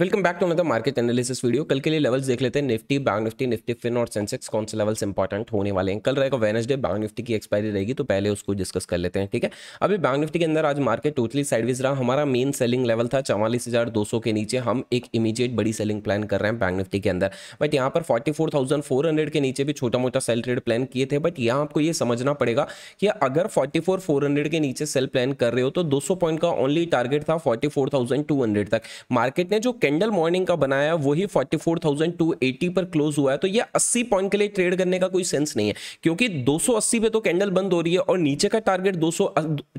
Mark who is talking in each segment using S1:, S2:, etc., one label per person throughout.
S1: welcome back to another market analysis video कल के लिए लेवल्स देख लेते हैं Nifty bank Nifty Nifty fin और सेंसेक्स कौन से लेवल्स इंपॉर्टेंट होने वाले हैं कल रहेगा वेनसडे बैंक निफ्टी की एक्सपायरी रहेगी तो पहले उसको डिस्कस कर लेते हैं ठीक है अभी बैंक निफ्टी के अंदर आज मार्केट टोटली साइडवेज रहा हमारा मेन सेलिंग लेवल था चवालीस के नीचे हम एक इमीजिएट बड़ी सेलिंग प्लान कर रहे हैं बैंक निफ्टी के अंदर बट यहाँ पर फोर्टी के नीचे भी छोटा मोटा सेल ट्रेड प्लान किए थे बट यहाँ आपको ये समझना पड़ेगा कि अगर फोर्टी के नीचे सेल प्लान कर रहे हो तो दो पॉइंट का ओनली टारगेट था फोर्टी तक मार्केट ने जो कैंडल मॉर्निंग का बनाया वही 44,280 पर क्लोज हुआ है तो ये 80 पॉइंट के लिए ट्रेड करने का कोई सेंस नहीं है क्योंकि 280 पे तो कैंडल बंद हो रही है और नीचे का टारगेट 200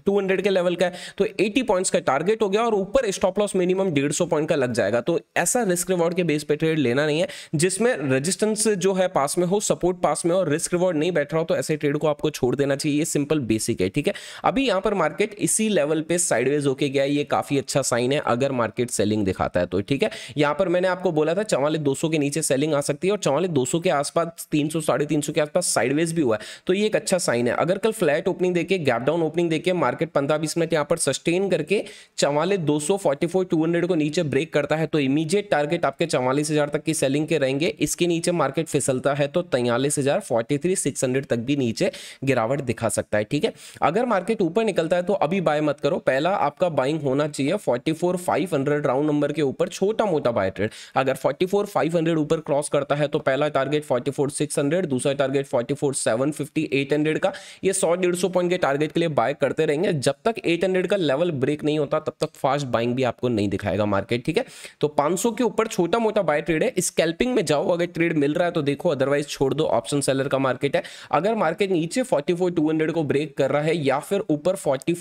S1: 200 के लेवल का है तो 80 पॉइंट्स का टारगेट हो गया और ऊपर स्टॉप लॉस मिनिमम 150 पॉइंट का लग जाएगा तो ऐसा रिस्क रिवॉर्ड के बेस पर ट्रेड लेना नहीं है जिसमें रजिस्टेंस जो है पास में हो सपोर्ट पास में हो रिस्क रिवॉर्ड नहीं बैठ रहा हो तो ऐसे ट्रेड को आपको छोड़ देना चाहिए ये सिंपल बेसिक है ठीक है अभी यहाँ पर मार्केट इसी लेवल पे साइडवेज होके गया ये काफी अच्छा साइन है अगर मार्केट सेलिंग दिखाता है तो ठीक ठीक है यहां पर मैंने आपको बोला था चवालीस दो के नीचे सेलिंग आ सकती है और चवालीस दो के आसपास तीन सौ साढ़े तीन के आसपास साइडवेज भी हुआ है तो ये एक अच्छा साइन है अगर कल फ्लैट ओपनिंग देखिए गैप डाउन ओपनिंग देखिए मार्केट पंद्रह बीस मिनट यहां पर सस्टेन करके चवालीस दो सौ को नीचे ब्रेक करता है तो इमीजिएट टारगेट आपके चवालीस तक की सेलिंग के रहेंगे इसके नीचे मार्केट फिसलता है तो तैयलीस हजार तक भी नीचे गिरावट दिखा सकता है ठीक है अगर मार्केट ऊपर निकलता है तो अभी बाय मत करो पहला आपका बाइंग होना चाहिए 44500 राउंड नंबर के ऊपर छोटा मोटा बाय ट्रेड अगर हंड्रेड ऊपर क्रॉस करता है तो पहला टारगेट 44,600 दूसरा टारगेट 44,750 800 का ये 100 150 पॉइंट के टारगेट के लिए बाय करते रहेंगे जब तक 800 का लेवल ब्रेक नहीं होता तब तक फास्ट बाइंग भी आपको नहीं दिखाएगा मार्केट ठीक है तो 500 के ऊपर छोटा मोटा बाय ट्रेड है स्कैल्पिंग में जाओ अगर ट्रेड मिल रहा है तो देखो अदरवाइज छोड़ दो ऑप्शन सेलर का मार्केट है अगर मार्केट नीचे हंड्रेड को ब्रेक कर रहा है या फिर ऊपर फोर्टी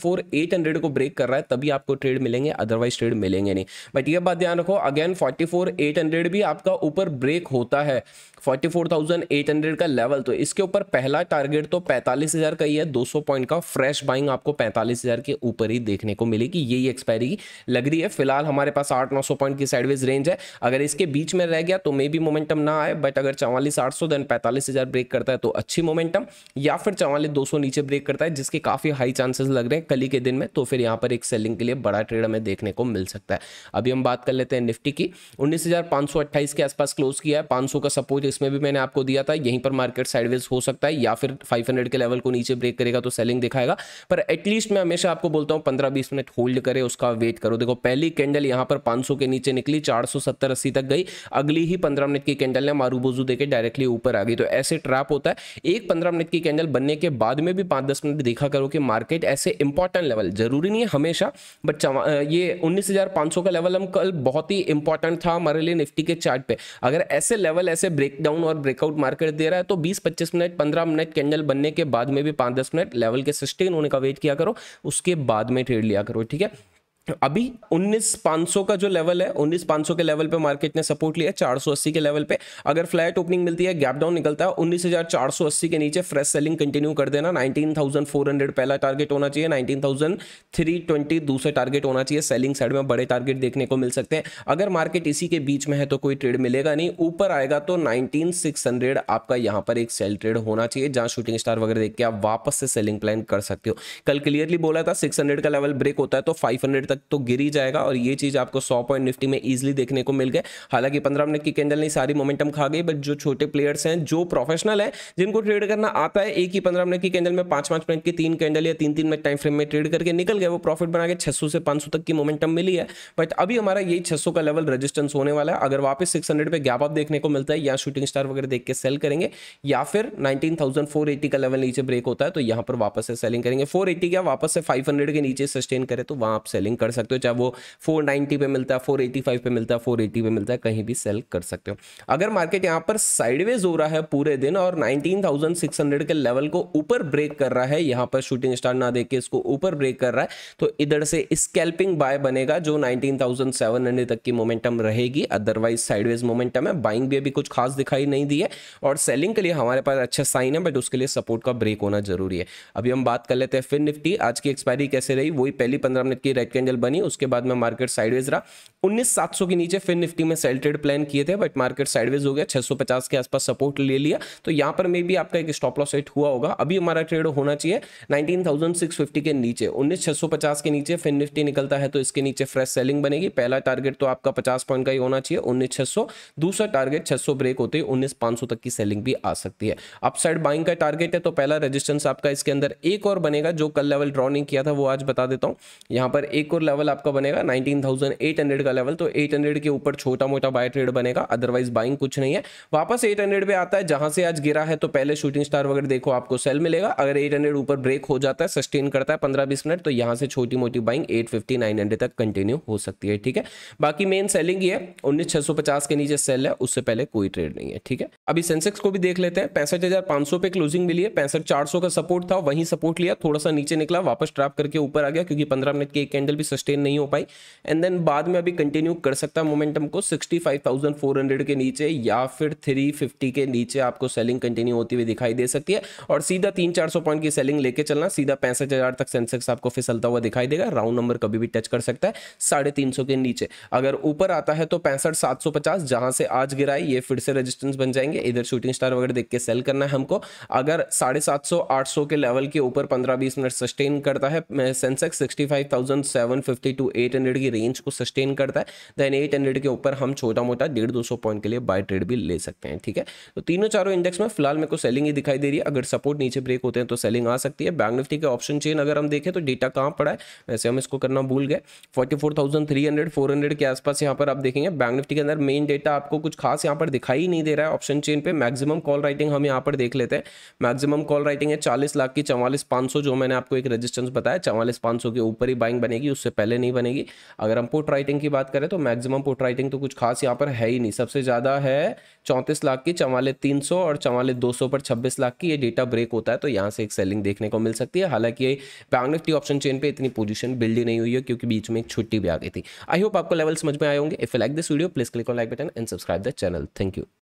S1: हंड्रेड को ब्रेक कर रहा है तभी आपको ट्रेड मिलेंगे अदरवाइज ट्रेड मिलेंगे नहीं बट ये बात ध्यान रखो देखो अगेन 44,800 भी आपका ऊपर ब्रेक होता है 44,800 का लेवल तो इसके ऊपर पहला टारगेट तो 45,000 का ही है 200 पॉइंट का फ्रेश बाइंग आपको 45,000 के ऊपर ही देखने को मिलेगी यही एक्सपायरी लग रही है फिलहाल हमारे पास आठ नौ पॉइंट की साइडवेज रेंज है अगर इसके बीच में रह गया तो मे बी मोमेंटम ना आए बट अगर चवालीस आठ सौ देन पैंतालीस हज़ार ब्रेक करता है तो अच्छी मोमेंटम या फिर चवालीस दो सौ नीचे ब्रेक करता है जिसके काफ़ी हाई चांसेस लग रहे हैं कली के दिन में तो फिर यहाँ पर एक सेलिंग के लिए बड़ा ट्रेड हमें देखने को मिल सकता है अभी हम बात कर लेते हैं हैं निफ्टी की उन्नीस के आसपास क्लोज किया है 500 का सपोर्ट इसमें भी मैंने आपको दिया था यहीं पर मार्केट साइडवेज हो सकता है या फिर फाइव के लेवल को नीचे ब्रेक करेगा तो सेलिंग दिखाएगा पर एटलीस्ट मैं हमेशा आपको बोलता हूँ पंद्रह बीस मिनट होल्ड करे उसका वेट करो देखो पहली कैंडल यहाँ पर पाँच के नीचे निकली चार सौ तक गई अगली ही पंद्रह मिनट की कैंडल ने मारूबोजू देकर डायरेक्टली ऊपर आ गई तो ऐसे ट्रैप होता है एक पंद्रह मिनट की कैंडल बनने के बाद में भी पाँच दस मिनट देखा करो कि मार्केट ऐसे इंपॉर्टेंट लेवल जरूरी नहीं है हमेशा बट ये 19,500 का लेवल हम कल बहुत ही इंपॉर्टेंट था हमारे लिए निफ्टी के चार्ट पे अगर ऐसे लेवल ऐसे ब्रेकडाउन और ब्रेकआउट मार्केट दे रहा है तो 20-25 मिनट 15 मिनट कैंडल बनने के बाद में भी 5-10 मिनट लेवल के सस्टेन होने का वेट किया करो उसके बाद में ट्रेड लिया करो ठीक है अभी 19500 का जो लेवल है 19500 के लेवल पे मार्केट ने सपोर्ट लिया 480 के लेवल पे अगर फ्लैट ओपनिंग मिलती है गैप डाउन निकलता है 19480 के नीचे फ्रेश सेलिंग कंटिन्यू कर देना 19400 पहला टारगेट होना चाहिए 19320 दूसरे टारगेट होना चाहिए सेलिंग साइड में बड़े टारगेट देखने को मिल सकते हैं अगर मार्केट इसी के बीच में है तो कोई ट्रेड मिलेगा नहीं ऊपर आएगा तो नाइनटीन आपका यहाँ पर एक सेल ट्रेड होना चाहिए जहाँ शूटिंग स्टार वगैरह देख के आप वापस से सेलिंग प्लान कर सकते हो कल क्लियरली बोला था सिक्स का लेवल ब्रेक होता है तो फाइव तक तो गिर ही जाएगा और ये चीज़ आपको सौ पॉइंट निफ्टी में इजिली देखने को मिल गए हालांकि पंद्रह मिनट की कैंडल नहीं सारी मोमेंटम खा गई बट जो छोटे प्लेयर्स हैं जो प्रोफेशनल हैं जिनको ट्रेड करना आता है एक ही पंद्रह मिनट की कैंडल में पांच पांच मिनट की तीन कैंडल या तीन तीन मिनट टाइम फ्रेम में ट्रेड करके निकल गए वो प्रॉफिट बना के छह से पांच तक की मोमेंटम मिली है बट अभी हमारा यही छह का लेवल रजिस्टेंस होने वाला है अगर वापस सिक्स हंड्रेड पर गैप अप देखने को मिलता है या शूटिंग स्टार वगैरह देख के सेल करेंगे या फिर नाइनटीन थाउजेंड फोर एटी का लेवल नीचे ब्रेक होता है तो यहाँ पर वापस से सेलिंग करेंगे फोर एटी क्या वापस से फाइव हंड्रेड के नीचे सस्टेन करें तो वहां आप सेलिंग कर सकते हो चाहे वो 490 पे मिलता है 485 पे मिलता है 480 पे मिलता है कहीं भी सेल कर सकते हो अगर मार्केट यहाँ पर साइडवेज हो रहा है पूरे दिन और 19,600 के लेवल को ऊपर ब्रेक कर रहा है यहाँ पर शूटिंग स्टार ना देके इसको ऊपर ब्रेक कर रहा है तो इधर से स्केल्पिंग बाय बनेगा जो नाइनटीन तक की मोमेंटम रहेगी अदरवाइज साइडवेज मोमेंटम है बाइंग भी अभी कुछ खास दिखाई नहीं दी है और सेलिंग के लिए हमारे पास अच्छा साइन है बट उसके लिए सपोर्ट का ब्रेक होना जरूरी है अभी हम बात कर लेते हैं फिर निफ्टी आज की एक्सपायरी कैसे रही वही पहली पंद्रह मिनट की रेड कैंडल कैंडल बनी उसके बाद में मार्केट साइडवेज रहा उन्नीस सात सौ के नीचे फिर निफ्टी में सेल ट्रेड प्लान किए थे बट मार्केट साइडवेज हो गया 650 के आसपास सपोर्ट ले लिया तो यहां पर मे भी आपका एक स्टॉप लॉस सेट हुआ होगा अभी हमारा ट्रेड होना चाहिए 19,650 के नीचे 19,650 के नीचे फिर निफ्टी निकलता है तो इसके नीचे फ्रेश सेलिंग बनेगी पहला टारगेट तो आपका 50 पॉइंट का ही होना चाहिए 19,600 दूसरा टारगेट 600 ब्रेक होते ही 19,500 तक की सेलिंग भी आ सकती है अपसाइड बाइंग का टारगेट है तो पहला रजिस्टेंस आपका इसके अंदर एक और बनेगा जो कल लेवल ड्रॉ नहीं किया था वो आज बता देता हूँ यहाँ पर एक फ्लोर लेवल आपका बनेगा 19,800 का लेवल तो 800 के ऊपर छोटा मोटा बाय ट्रेड बनेगा अदरवाइज बाइंग कुछ नहीं है वापस 800 पे आता है जहां से आज गिरा है तो पहले शूटिंग स्टार वगैरह देखो आपको सेल मिलेगा अगर 800 ऊपर ब्रेक हो जाता है सस्टेन करता है पंद्रह बीस मिनट तो यहां से छोटी मोटी बाइंग एट फिफ्टी तक कंटिन्यू हो सकती है ठीक है बाकी मेन सेलिंग ही है उन्नीस के नीचे सेल है उससे पहले कोई ट्रेड नहीं है ठीक है अभी सेंसेक्स को भी देख लेते हैं पैंसठ पे क्लोजिंग मिली है पैंसठ का सपोर्ट था वहीं सपोर्ट लिया थोड़ा सा नीचे निकला वापस ट्रैप करके ऊपर आ गया क्योंकि पंद्रह मिनट की एक कैंडल भी सस्टेन नहीं हो पाई एंड देन बाद में अभी कंटिन्यू कर सकता है मोमेंटम को 65,400 के नीचे या फिर 350 के नीचे आपको सेलिंग कंटिन्यू होती हुई दिखाई दे सकती है और सीधा तीन चार सौ पॉइंट की सेलिंग लेके चलना सीधा पैंसठ हज़ार तक सेंसेक्स आपको फिसलता हुआ दिखाई देगा राउंड नंबर कभी भी टच कर सकता है साढ़े तीन सौ के नीचे अगर ऊपर आता है तो पैंसठ सात सौ पचास जहां से आज गिरा ये फिर से रजिस्टेंस बन जाएंगे इधर शूटिंग स्टार वगैरह देख के सेल करना है हमको अगर साढ़े सात सौ आठ सौ के लेवल के ऊपर पंद्रह बीस मिनट सस्टेन करता है Sensex sixty five thousand seven 750 to 800 की रेंज को सस्टेन करता है देन 800 के ऊपर हम छोटा मोटा डेढ़ दो पॉइंट के लिए बाय ट्रेड भी ले सकते हैं ठीक है तो तीनों चारों इंडेक्स में फिलहाल मेरे को सेलिंग ही दिखाई दे रही है अगर सपोर्ट नीचे ब्रेक होते हैं तो सेलिंग आ सकती है बैंक निफ्टी के ऑप्शन चेन अगर हम देखें तो डेटा कहाँ पड़ा है वैसे हम इसको करना भूल गए फोर्टी फोर के आसपास यहाँ पर आप देखेंगे बैंक निफ्टी के अंदर मेन डेटा आपको कुछ खास यहाँ पर दिखाई नहीं दे रहा है ऑप्शन चेन पर मैक्सिमम कॉल राइटिंग हम यहाँ पर देख लेते हैं मैक्सिमम कॉल राइटिंग है चालीस लाख की चवालीस पाँच जो मैंने आपको एक रजिस्टेंस बताया चवालीस पाँच के ऊपर ही बाइंग बनेगी उससे उससे पहले नहीं बनेगी अगर हम पोर्ट राइटिंग की बात करें तो मैक्सिमम पोर्ट राइटिंग तो कुछ खास यहाँ पर है ही नहीं सबसे ज़्यादा है चौंतीस लाख की चवालीस तीन और चवालीस दो पर छब्बीस लाख की ये डेटा ब्रेक होता है तो यहाँ से एक सेलिंग देखने को मिल सकती है हालांकि बैंक निफ्टी ऑप्शन चेन पर इतनी पोजिशन बिल्ड ही नहीं हुई है क्योंकि बीच में एक छुट्टी भी आ गई थी आई होप आपको लेवल समझ में आए होंगे if like this video please click on like button and subscribe the channel thank you